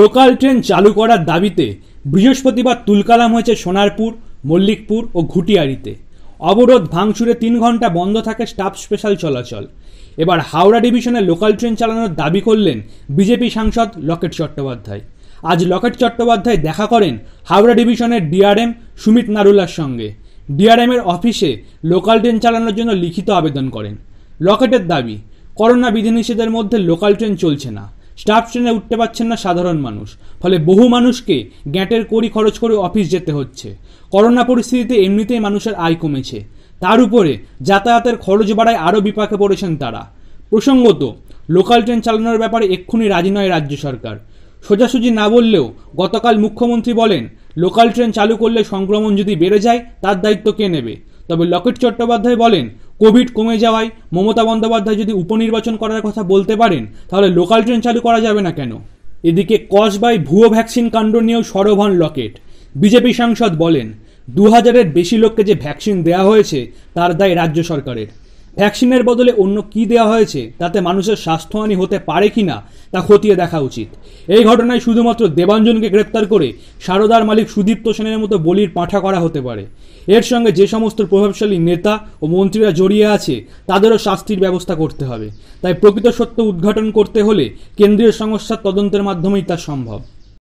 local train চালু করার দাবিতে বৃহস্পতিবার তুলকালাম হয়েছে সোনারপুর মল্লিকপুর ও ঘুটিয়ারিতে অবরোধ ভাঙচুরে তিন ঘন্টা বন্ধ থাকে স্টাফ স্পেশাল চলাচল এবার হাওড়া ডিভিশনে লোকাল ট্রেন চালানোর দাবি করলেন বিজেপি সাংসদ লকেট চট্টোপাধ্যায় আজ লকেট চট্টোপাধ্যায় দেখা করেন হাওড়া ডিভিশনের ডিআরএম সুমিত নারুলার সঙ্গে ডিআরএমের অফিসে লোকাল ট্রেন চালানোর জন্য লিখিত আবেদন করেন লকেটের দাবি করোনা বিধিনিষেধের মধ্যে লোকাল ট্রেন চলছে না স্টাফ ট্রেনে উঠতে পারছেন না সাধারণ মানুষ ফলে বহু মানুষকে গ্যাঁটের কড়ি খরচ করে অফিস যেতে হচ্ছে করোনা পরিস্থিতিতে এমনিতেই মানুষের আয় কমেছে তার উপরে যাতায়াতের খরচ বাড়ায় আরও বিপাকে পড়েছেন তারা প্রসঙ্গত লোকাল ট্রেন চালানোর ব্যাপারে এক্ষুনি রাজি নয় রাজ্য সরকার সোজাসুজি না বললেও গতকাল মুখ্যমন্ত্রী বলেন লোকাল ট্রেন চালু করলে সংক্রমণ যদি বেড়ে যায় তার দায়িত্ব কে নেবে তবে লকেট চট্টোপাধ্যায় বলেন কোভিড কমে যাওয়ায় মমতা বন্দ্যোপাধ্যায় যদি উপনির্বাচন করার কথা বলতে পারেন তাহলে লোকাল ট্রেন চালু করা যাবে না কেন এদিকে কসবাই ভুয়ো ভ্যাকসিন কাণ্ড নিয়েও সরভন লকেট বিজেপি সাংসদ বলেন দু হাজারের বেশি লোককে যে ভ্যাকসিন দেওয়া হয়েছে তার দায় রাজ্য সরকারের ভ্যাকসিনের বদলে অন্য কি দেওয়া হয়েছে তাতে মানুষের স্বাস্থ্যহানি হতে পারে কি না তা খতিয়ে দেখা উচিত এই ঘটনায় শুধুমাত্র দেবাঞ্জনকে গ্রেপ্তার করে সারদার মালিক সুদীপ্ত সেনের মতো বলির পাঠা করা হতে পারে এর সঙ্গে যে সমস্ত প্রভাবশালী নেতা ও মন্ত্রীরা জড়িয়ে আছে তাদেরও শাস্তির ব্যবস্থা করতে হবে তাই প্রকৃত সত্য উদ্ঘাটন করতে হলে কেন্দ্রীয় সংস্থার তদন্তের মাধ্যমেই তা সম্ভব